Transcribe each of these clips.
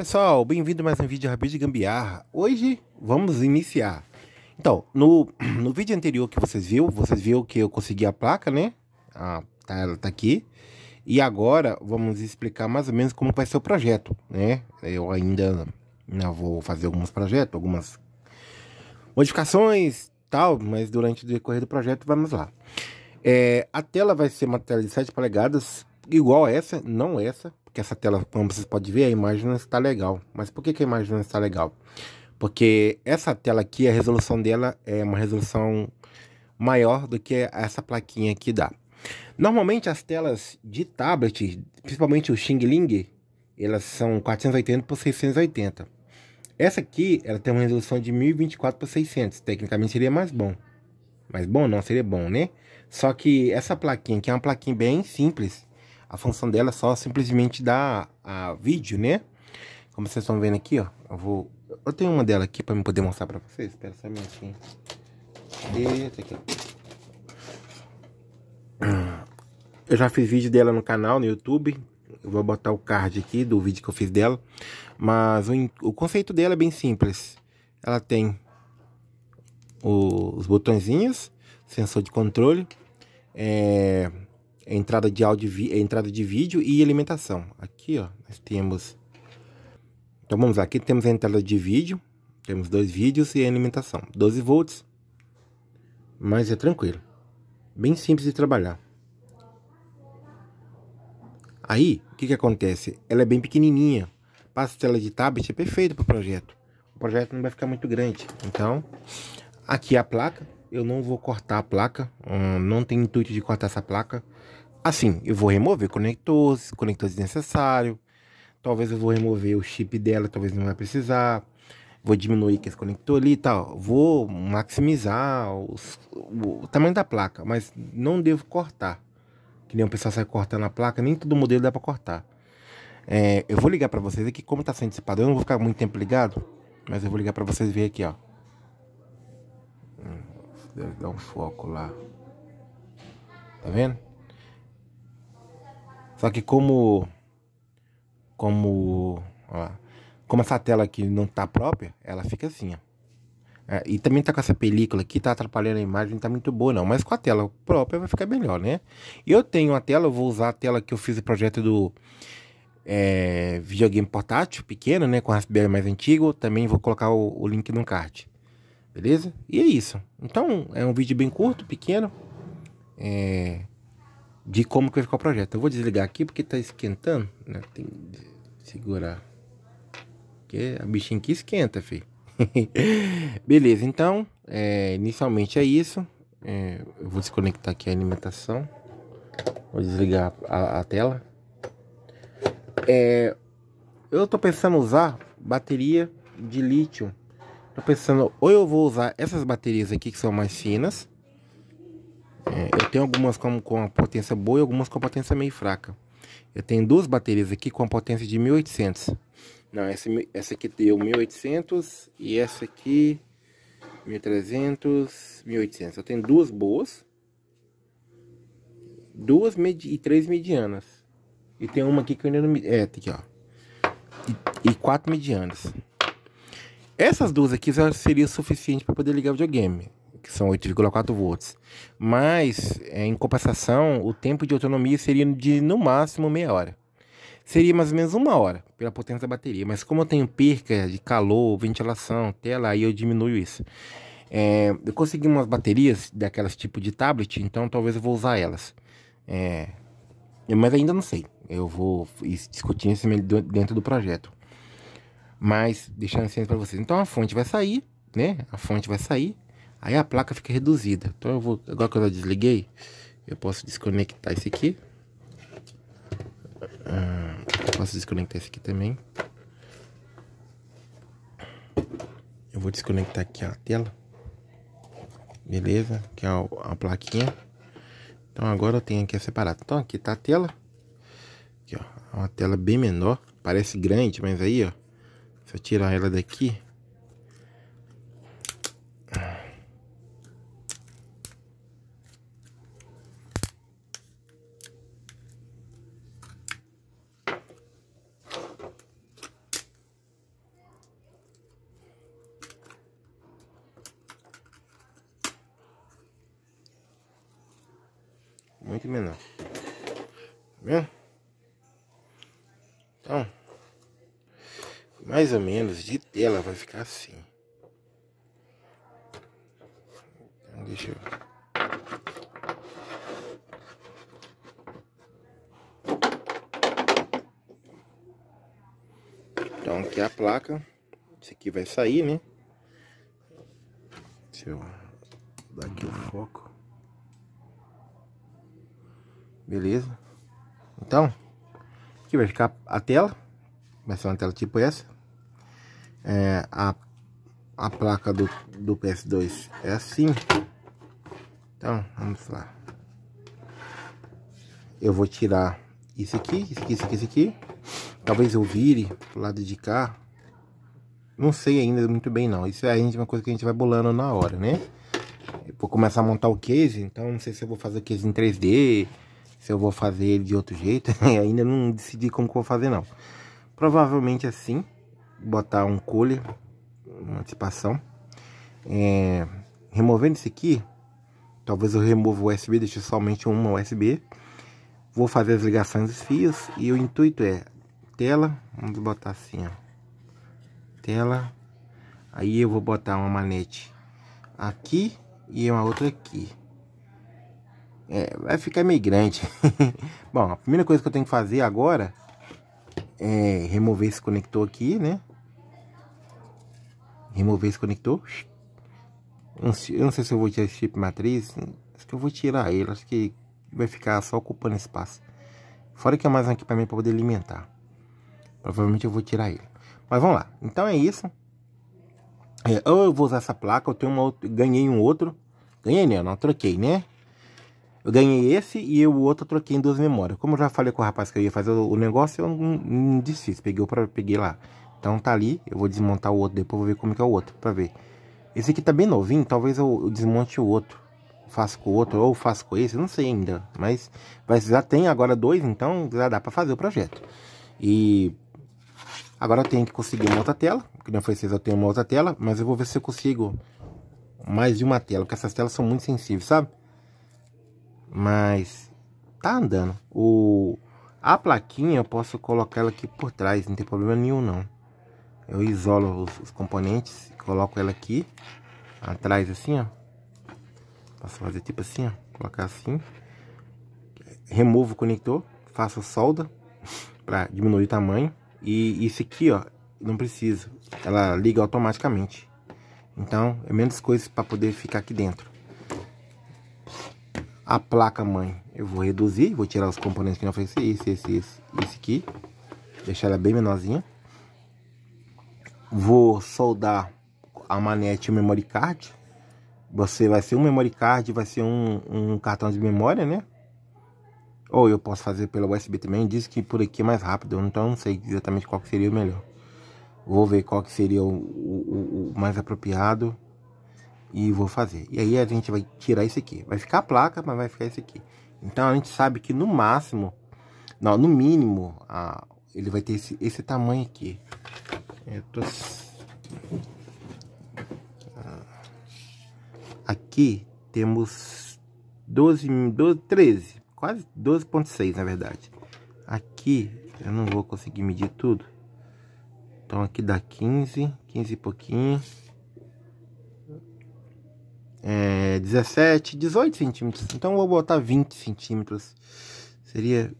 Pessoal, bem-vindo mais um vídeo Rabir de Gambiarra. Hoje vamos iniciar. Então, no, no vídeo anterior que vocês viram, vocês viram que eu consegui a placa, né? Ah, tá, ela tá aqui. E agora vamos explicar mais ou menos como vai ser o projeto, né? Eu ainda não né, vou fazer alguns projetos, algumas modificações tal, mas durante o decorrer do projeto vamos lá. É, a tela vai ser uma tela de 7 polegadas, igual a essa, não essa, porque essa tela, como vocês podem ver, a imagem não está legal. Mas por que, que a imagem não está legal? Porque essa tela aqui, a resolução dela é uma resolução maior do que essa plaquinha aqui dá. Normalmente as telas de tablet, principalmente o Xing Ling, elas são 480 por 680. Essa aqui, ela tem uma resolução de 1024 por 600. Tecnicamente seria mais bom. Mais bom não, seria bom, né? Só que essa plaquinha aqui é uma plaquinha bem simples. A função dela é só simplesmente dar a vídeo, né? Como vocês estão vendo aqui, ó. Eu vou. Eu tenho uma dela aqui para me poder mostrar para vocês. Espera só um minutinho. Eita, aqui. Eu já fiz vídeo dela no canal, no YouTube. Eu vou botar o card aqui do vídeo que eu fiz dela. Mas o, o conceito dela é bem simples. Ela tem o, os botõezinhos, sensor de controle, é, entrada de áudio, entrada de vídeo e alimentação. Aqui, ó, nós temos Então vamos lá, aqui temos a entrada de vídeo, temos dois vídeos e a alimentação. 12 volts. Mas é tranquilo. Bem simples de trabalhar. Aí, o que que acontece? Ela é bem pequenininha. Pastela de tablet é perfeito para o projeto. O projeto não vai ficar muito grande. Então, aqui é a placa, eu não vou cortar a placa, hum, não tem intuito de cortar essa placa. Assim, eu vou remover conectores, conectores desnecessários. Talvez eu vou remover o chip dela, talvez não vai precisar. Vou diminuir que esse conector ali e tal. Vou maximizar os, o, o tamanho da placa, mas não devo cortar. Que nem o pessoal sai cortando a placa, nem todo modelo dá para cortar. É, eu vou ligar para vocês aqui, como tá sendo dissipado. eu não vou ficar muito tempo ligado, mas eu vou ligar para vocês ver aqui, ó. Hum, deve dar um foco lá. Tá vendo? Só que como como ó, como essa tela aqui não tá própria, ela fica assim, ó. É, e também tá com essa película aqui, tá atrapalhando a imagem, tá muito boa não, mas com a tela própria vai ficar melhor, né? Eu tenho a tela, eu vou usar a tela que eu fiz o projeto do é, videogame portátil, pequeno né, com Raspberry mais antigo, também vou colocar o, o link no card, beleza? E é isso, então é um vídeo bem curto, pequeno, é, de como que vai ficar o projeto. Eu vou desligar aqui porque está esquentando, né? Tem que segurar. Porque a bichinha que esquenta, fi. Beleza, então, é, inicialmente é isso. É, eu vou desconectar aqui a alimentação. Vou desligar a, a tela. É, eu estou pensando usar bateria de lítio. Estou pensando, ou eu vou usar essas baterias aqui que são mais finas é, eu tenho algumas com, com a potência boa e algumas com a potência meio fraca. Eu tenho duas baterias aqui com a potência de 1800. Não, essa, essa aqui deu 1800 e essa aqui 1300, 1800. Eu tenho duas boas, duas e três medianas. E tem uma aqui que eu ainda não... É, aqui, ó. E, e quatro medianas. Essas duas aqui já seria suficiente para poder ligar o videogame que são 8,4 volts. Mas, eh, em compensação, o tempo de autonomia seria de no máximo meia hora. Seria mais ou menos uma hora pela potência da bateria, mas como eu tenho perca de calor, ventilação, tela, aí eu diminuo isso. É, eu consegui umas baterias daquelas tipo de tablet, então talvez eu vou usar elas. É, mas ainda não sei. Eu vou discutir isso dentro do projeto. Mas deixando isso assim para vocês. Então a fonte vai sair, né? A fonte vai sair. Aí a placa fica reduzida. Então eu vou, agora que eu já desliguei, eu posso desconectar esse aqui. Ah, posso desconectar esse aqui também. Eu vou desconectar aqui a tela. Beleza, que é a, a plaquinha. Então agora eu tenho aqui separado. Então aqui tá a tela. Aqui, ó, é uma tela bem menor. Parece grande, mas aí, ó. Se eu tirar ela daqui, muito menor. Tá vendo? Então, mais ou menos de tela vai ficar assim. Então, deixa eu... Então aqui é a placa. Isso aqui vai sair, né? Deixa eu dar aqui o foco. Beleza. Então, aqui vai ficar a tela. Vai ser uma tela tipo essa. É, a, a placa do, do PS2 é assim. Então, vamos lá. Eu vou tirar isso aqui, isso aqui, isso aqui, isso aqui. Talvez eu vire pro lado de cá. Não sei ainda muito bem não. Isso é uma coisa que a gente vai bolando na hora, né? Eu vou começar a montar o case, então não sei se eu vou fazer o case em 3D se eu vou fazer ele de outro jeito. Né? Ainda não decidi como que eu vou fazer, não. Provavelmente é assim, botar um cooler, uma antecipação. É, removendo isso aqui, talvez eu remova o USB, deixe somente uma USB. Vou fazer as ligações dos fios e o intuito é tela, vamos botar assim, ó. Tela. Aí eu vou botar uma manete aqui e uma outra aqui. É, vai ficar meio grande. Bom, a primeira coisa que eu tenho que fazer agora é remover esse conector aqui, né? Remover esse conector. Eu não sei se eu vou tirar esse chip matriz. Acho que eu vou tirar ele. Acho que vai ficar só ocupando espaço. Fora que é mais um equipamento para poder alimentar. Provavelmente eu vou tirar ele. Mas vamos lá. Então é isso. É, ou eu vou usar essa placa. Eu tenho uma outra, ganhei um outro. Ganhei, né? Não, troquei, né? Eu ganhei esse e o outro eu troquei em duas memórias. Como eu já falei com o rapaz que eu ia fazer o negócio, eu não, não desfiz, peguei, pra, peguei lá. Então tá ali, eu vou desmontar o outro depois, vou ver como que é o outro, pra ver. Esse aqui tá bem novinho, talvez eu, eu desmonte o outro. Faço com o outro, ou faço com esse, não sei ainda. Mas, mas já tem agora dois, então já dá pra fazer o projeto. E agora eu tenho que conseguir uma outra tela. Que não foi vocês, eu tenho uma outra tela, mas eu vou ver se eu consigo mais de uma tela, porque essas telas são muito sensíveis, sabe? Mas tá andando. O a plaquinha eu posso colocar ela aqui por trás, não tem problema nenhum não. Eu isolo os, os componentes, coloco ela aqui atrás assim, ó. Posso fazer tipo assim, ó, colocar assim. Removo o conector, faço solda para diminuir o tamanho e isso aqui, ó, não preciso. Ela liga automaticamente. Então, é menos coisas para poder ficar aqui dentro. A placa mãe eu vou reduzir, vou tirar os componentes que não fez esse, esse, esse, esse aqui. Deixar ela bem menorzinha. Vou soldar a manete e o memory card. Você vai ser um memory card, vai ser um, um cartão de memória, né? Ou eu posso fazer pela USB também. Diz que por aqui é mais rápido, então não sei exatamente qual seria o melhor. Vou ver qual que seria o, o, o mais apropriado e vou fazer. E aí a gente vai tirar esse aqui. Vai ficar a placa, mas vai ficar esse aqui. Então a gente sabe que no máximo, não, no mínimo, a, ele vai ter esse, esse tamanho aqui. É, eu tô... Ah, aqui temos 12, 12 13, quase 12.6 na verdade. Aqui eu não vou conseguir medir tudo. Então aqui dá 15, 15 e pouquinho é, 17, 18 centímetros. Então vou botar 20 centímetros. Seria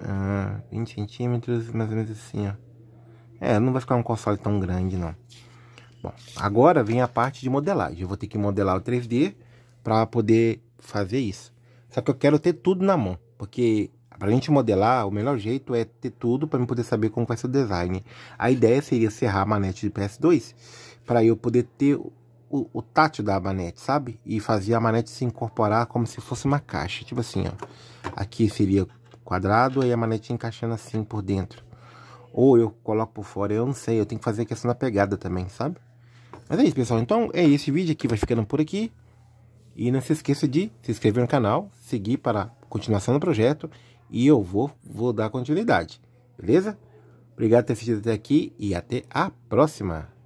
ah, 20 centímetros, mais ou menos assim, ó. É, não vai ficar um console tão grande, não. Bom, agora vem a parte de modelagem. Eu vou ter que modelar o 3D para poder fazer isso. Só que eu quero ter tudo na mão, porque para a gente modelar, o melhor jeito é ter tudo para eu poder saber como vai ser o design. A ideia seria serrar a manete de PS2 para eu poder ter o, o tátil da manete, sabe? E fazia a manete se incorporar como se fosse uma caixa, tipo assim, ó. Aqui seria quadrado e a manete encaixando assim por dentro. Ou eu coloco por fora, eu não sei, eu tenho que fazer a questão da pegada também, sabe? Mas é isso, pessoal. Então, é esse vídeo aqui, vai ficando por aqui. E não se esqueça de se inscrever no canal, seguir para continuação do projeto e eu vou, vou dar continuidade, beleza? Obrigado por ter assistido até aqui e até a próxima!